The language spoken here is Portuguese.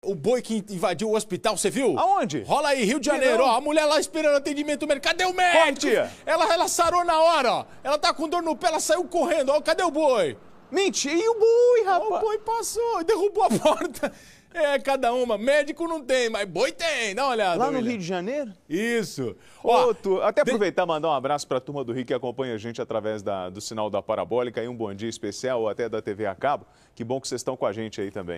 O boi que invadiu o hospital, você viu? Aonde? Rola aí, Rio de Janeiro, ó. A mulher lá esperando atendimento médico. Cadê o médico? Forte. Ela, ela sarou na hora, ó. Ela tá com dor no pé, ela saiu correndo, ó. Cadê o boi? Mentira, e o boi, rapaz? O boi passou, derrubou a porta. É, cada uma. Médico não tem, mas boi tem. Dá uma olhada. Lá no Rio de Janeiro? Isso. Outro. Até aproveitar e mandar um abraço para a turma do Rio que acompanha a gente através da, do sinal da parabólica e um bom dia especial ou até da TV a cabo. Que bom que vocês estão com a gente aí também.